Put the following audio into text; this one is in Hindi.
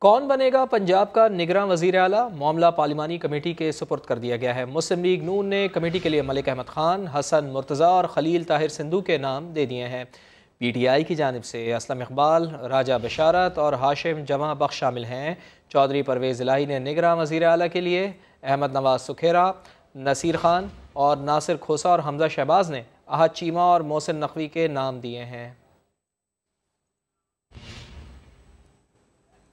कौन बनेगा पंजाब का निगरान वजीर अला मामला पार्लिमानी कमेटी के सुपुर्द कर दिया गया है मुस्लिम लीग नून ने कमेटी के लिए मलिक अहमद खान हसन मुर्तज़ा और खलील ताहिर सिंधु के नाम दे दिए हैं पी टी आई की जानब से असलम इकबाल राजा बशारत और हाशिम जमा बख्श शामिल हैं चौधरी परवेज़ इलाही ने निगरान वजीर अला के लिए अहमद नवाज सुखेरा नसीर खान और नासिर खोसा और हमजा शहबाज ने अहद चीमा और मोहसिन नकवी के नाम दिए हैं